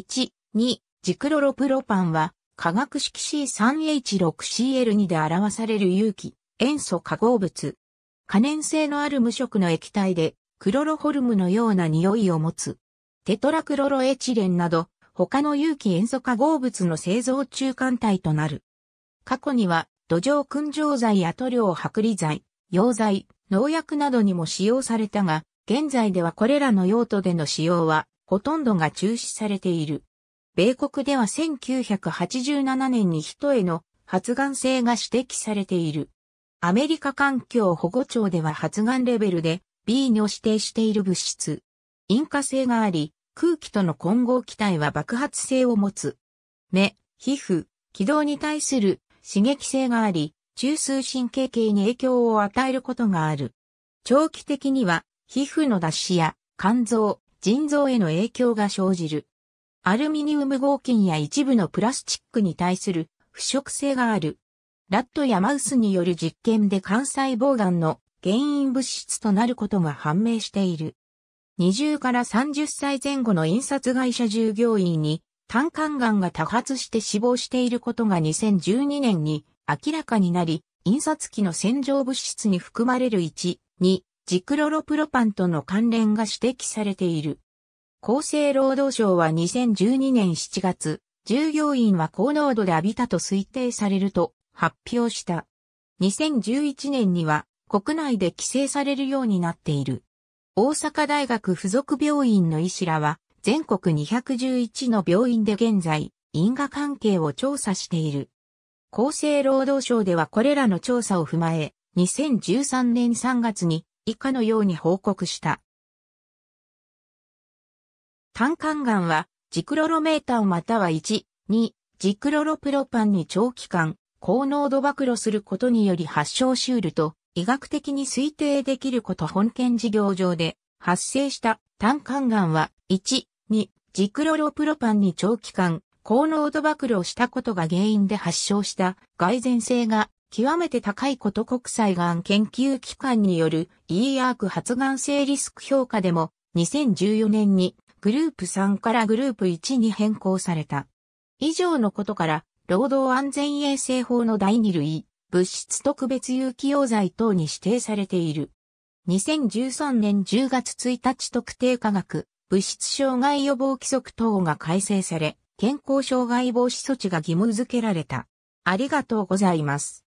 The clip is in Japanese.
1、2、ジクロロプロパンは、化学式 C3H6Cl2 で表される有機、塩素化合物。可燃性のある無色の液体で、クロロホルムのような匂いを持つ。テトラクロロエチレンなど、他の有機塩素化合物の製造中間体となる。過去には、土壌燻蒸剤や塗料剥離剤、溶剤、農薬などにも使用されたが、現在ではこれらの用途での使用はほとんどが中止されている。米国では1987年に人への発がん性が指摘されている。アメリカ環境保護庁では発がんレベルで B に指定している物質。引火性があり、空気との混合気体は爆発性を持つ。目、皮膚、軌道に対する刺激性があり、中枢神経系に影響を与えることがある。長期的には、皮膚の脱脂や肝臓、腎臓への影響が生じる。アルミニウム合金や一部のプラスチックに対する腐食性がある。ラットやマウスによる実験で肝細胞癌の原因物質となることが判明している。20から30歳前後の印刷会社従業員に胆管癌が多発して死亡していることが2012年に明らかになり、印刷機の洗浄物質に含まれる1、2、ジクロロプロパンとの関連が指摘されている。厚生労働省は2012年7月、従業員は高濃度で浴びたと推定されると発表した。2011年には国内で規制されるようになっている。大阪大学附属病院の医師らは全国211の病院で現在因果関係を調査している。厚生労働省ではこれらの調査を踏まえ、2013年3月に以下のように報告した。単管岩は、ジクロロメーターまたは1、2、ジクロロプロパンに長期間、高濃度暴露することにより発症シュールと医学的に推定できること本件事業上で発生した単管岩は1、2、ジクロロプロパンに長期間高濃度暴露したことが原因で発症した蓋然性が極めて高いこと国際がん研究機関による EARC 発がん性リスク評価でも2014年にグループ3からグループ1に変更された。以上のことから、労働安全衛生法の第2類、物質特別有機溶剤等に指定されている。2013年10月1日特定科学、物質障害予防規則等が改正され、健康障害防止措置が義務付けられた。ありがとうございます。